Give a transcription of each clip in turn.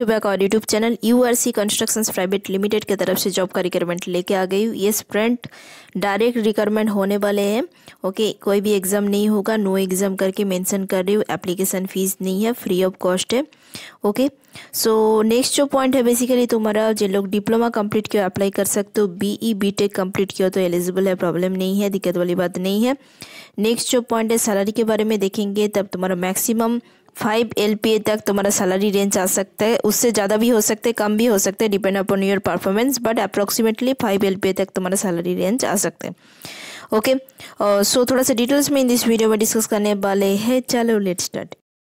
to back और YouTube channel U R C construction private limited की तरफ से जॉब का रिक्वायरमेंट लेके आ गई ये स्प्रेंट डायरेक्ट रिक्वायरमेंट होने वाले हैं ओके कोई भी एग्ज़ाम नहीं होगा नो एग्ज़ाम करके मेंशन कर रही हूँ एप्लीकेशन फ़ीस नहीं है फ्री ऑफ कॉस्ट है ओके सो नेक्स्ट जो पॉइंट है बेसिकली तुम्हारा जो लोग डिप्लोमा कंप्लीट किया अप्लाई कर सकते हो B E B tech complete किया तो एलिजिबल है प्रॉब्लम नहीं है दिक्कत वाली बात नहीं है नेक्स्ट जो पॉइंट है सैलरी के बारे में देखेंगे तब तुम्हारा मैक्सिमम फाइव एल तक तुम्हारा सैलरी रेंज आ सकता है उससे ज़्यादा भी हो सकते कम भी हो सकते depend upon your performance but approximately five L तक तुम्हारा सैलरी रेंज आ सकते हैं ओके सो थोड़ा सा डिटेल्स में इन दिस वीडियो में डिस्कस करने वाले हैं चलो लेट स्टार्ट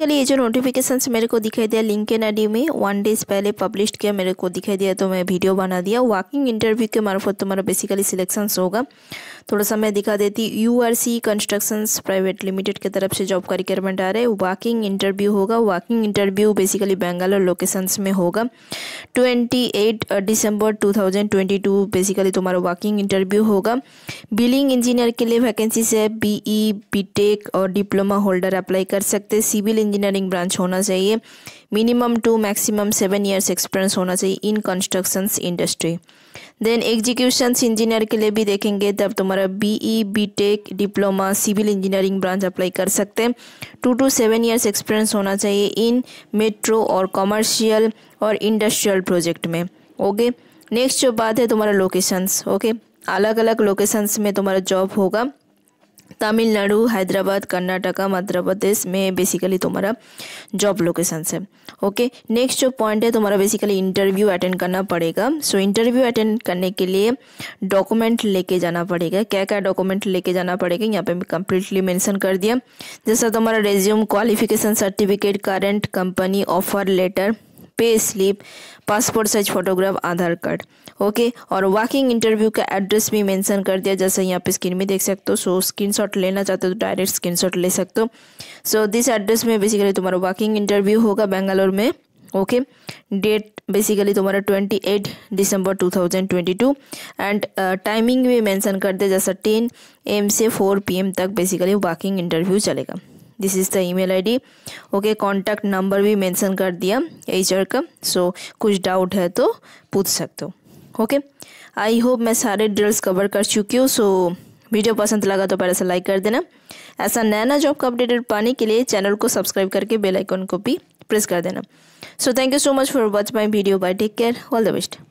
के लिए जो नोटिफिकेशन मेरे को दिखाई दिया लिंक एन आई में वन डेज पहले पब्लिश किया मेरे को दिखाई दिया तो मैं वीडियो बना दिया वॉकिंग इंटरव्यू के मार्फत तुम्हारा बेसिकली सिलेक्शन होगा थोड़ा सा मैं दिखा देती U R C constructions private limited की तरफ से जॉब का रिक्वायरमेंट आ रहा है वॉकिंग इंटरव्यू होगा walking interview basically Bangalore locations में होगा 28 दिसंबर टू बेसिकली तुम्हारा वॉकिंग इंटरव्यू होगा बिलिंग इंजीनियर के लिए वैकेंसीज है बीई टेक e और डिप्लोमा होल्डर अप्लाई कर सकते सिविल इंजीनियरिंग ब्रांच होना चाहिए minimum two maximum seven years experience होना चाहिए in constructions industry then executions engineer के लिए भी देखेंगे तब तुम्हारा BE BTech diploma civil engineering branch apply कर सकते हैं two two seven years experience होना चाहिए इन मेट्रो और कॉमर्शियल और इंडस्ट्रियल प्रोजेक्ट में ओके नेक्स्ट जो बात है तुम्हारा लोकेशंस ओके अलग अलग लोकेशंस में तुम्हारा जॉब होगा तमिलनाडु हैदराबाद कर्नाटका मध्य प्रदेश में बेसिकली तुम्हारा जॉब लोकेशंस है ओके नेक्स्ट जो पॉइंट है तुम्हारा बेसिकली इंटरव्यू अटेंड करना पड़ेगा सो इंटरव्यू अटेंड करने के लिए डॉक्यूमेंट लेके जाना पड़ेगा क्या क्या डॉक्यूमेंट लेके जाना पड़ेगा यहाँ पे मैं कंप्लीटली मैंसन कर दिया जैसा तुम्हारा resume qualification certificate current company offer letter pay slip passport size photograph Aadhaar card okay और वॉकिंग इंटरव्यू का एड्रेस भी मेंशन कर दिया जैसे यहाँ पे स्क्रीन में देख सकते हो सो स्क्रीनशॉट लेना चाहते हो तो डायरेक्ट स्क्रीनशॉट ले सकते हो सो दिस एड्रेस में बेसिकली तुम्हारा वॉकिंग इंटरव्यू होगा बेंगालोर में ओके डेट बेसिकली तुम्हारा 28 दिसंबर 2022 एंड टाइमिंग भी मेंशन कर दे जैसा 10 एम से 4 पीएम तक बेसिकली वॉकिंग इंटरव्यू चलेगा this is the email ID okay contact number भी मेंशन कर दिया एच का सो so, कुछ डाउट है तो पूछ सकते हो ओके आई होप मैं सारे डिटेल्स कवर कर चुकी हूँ सो so, वीडियो पसंद लगा तो पहले से लाइक कर देना ऐसा नया नया जॉब का अपडेटेड पाने के लिए चैनल को सब्सक्राइब करके बेलाइकॉन को भी प्रेस कर देना so thank you so much for watch my video bye take care all the best